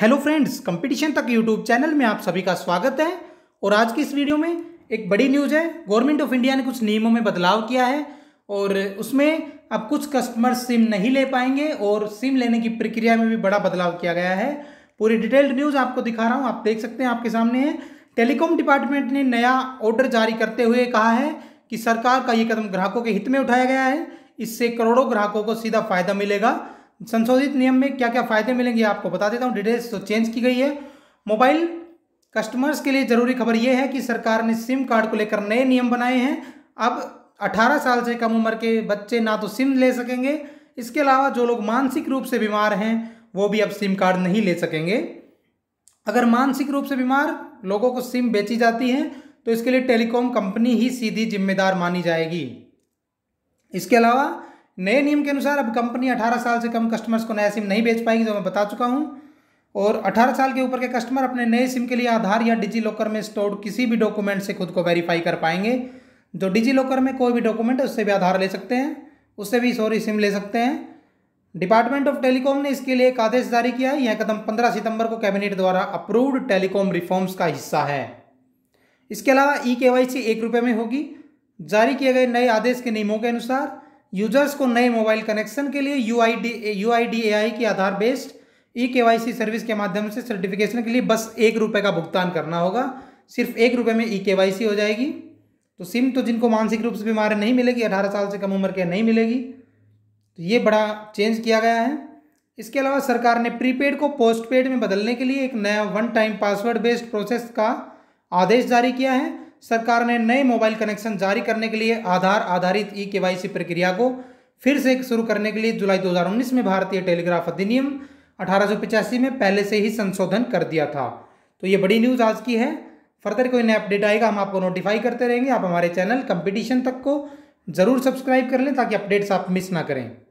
hello friends competition तक YouTube channel में आप सभी का स्वागत है और आज की इस वीडियो में एक बड़ी न्यूज़ है गवर्नमेंट ऑफ इंडिया ने कुछ नियमों में बदलाव किया है और उसमें अब कुछ कस्टमर सिम नहीं ले पाएंगे और सिम लेने की प्रक्रिया में भी बड़ा बदलाव किया गया है पूरी डिटेल्ड न्यूज़ आपको दिखा रहा हूँ आप देख सकते हैं आपके सामने है टेलीकॉम डिपार्टमेंट ने नया ऑर्डर जारी करते हुए कहा है कि सरकार का ये कदम ग्राहकों के हित में उठाया गया है इससे करोड़ों ग्राहकों को सीधा फायदा मिलेगा संशोधित नियम में क्या क्या फ़ायदे मिलेंगे आपको बता देता हूँ डिटेल्स तो चेंज की गई है मोबाइल कस्टमर्स के लिए ज़रूरी खबर यह है कि सरकार ने सिम कार्ड को लेकर नए नियम बनाए हैं अब 18 साल से कम उम्र के बच्चे ना तो सिम ले सकेंगे इसके अलावा जो लोग मानसिक रूप से बीमार हैं वो भी अब सिम कार्ड नहीं ले सकेंगे अगर मानसिक रूप से बीमार लोगों को सिम बेची जाती है तो इसके लिए टेलीकॉम कंपनी ही सीधी जिम्मेदार मानी जाएगी इसके अलावा नए नियम के अनुसार अब कंपनी 18 साल से कम कस्टमर्स को नया सिम नहीं बेच पाएगी जो मैं बता चुका हूँ और 18 साल के ऊपर के कस्टमर अपने नए सिम के लिए आधार या डिजी लॉकर में स्टोर्ड किसी भी डॉक्यूमेंट से खुद को वेरीफाई कर पाएंगे जो डिजी लॉकर में कोई भी डॉक्यूमेंट है उससे भी आधार ले सकते हैं उससे भी सॉरी सिम ले सकते हैं डिपार्टमेंट ऑफ टेलीकॉम ने इसके लिए एक आदेश जारी किया है यह कदम 15 सितंबर को कैबिनेट द्वारा अप्रूव्ड टेलीकॉम रिफॉर्म्स का हिस्सा है इसके अलावा ई के वाई सी एक रुपये में होगी जारी किए गए नए आदेश के नियमों के अनुसार यूजर्स को नए मोबाइल कनेक्शन के लिए U I D U I D A I की आधार बेस्ड ई के वाई सी सर्विस के माध्यम से सर्टिफिकेशन के लिए बस एक रुपये का भुगतान करना होगा सिर्फ एक रुपये में ई के वाई सी हो जाएगी तो सिम तो जिनको मानसिक रूप से बीमार नहीं मिलेगी अठारह साल से कम उम्र के नहीं मिलेगी तो ये बड़ा चेंज किया गया है इसके अलावा सरकार ने प्रीपेड को पोस्टपेड में बदलने के लिए एक नया one time password based process का आदेश जारी किया है सरकार ने नए मोबाइल कनेक्शन जारी करने के लिए आधार आधारित ई के प्रक्रिया को फिर से शुरू करने के लिए जुलाई 2019 में भारतीय टेलीग्राफ अधिनियम अठारह में पहले से ही संशोधन कर दिया था तो ये बड़ी न्यूज़ आज की है फर्दर कोई नया अपडेट आएगा हम आपको नोटिफाई करते रहेंगे आप हमारे चैनल कंपटीशन तक को ज़रूर सब्सक्राइब कर लें ताकि अपडेट्स आप मिस ना करें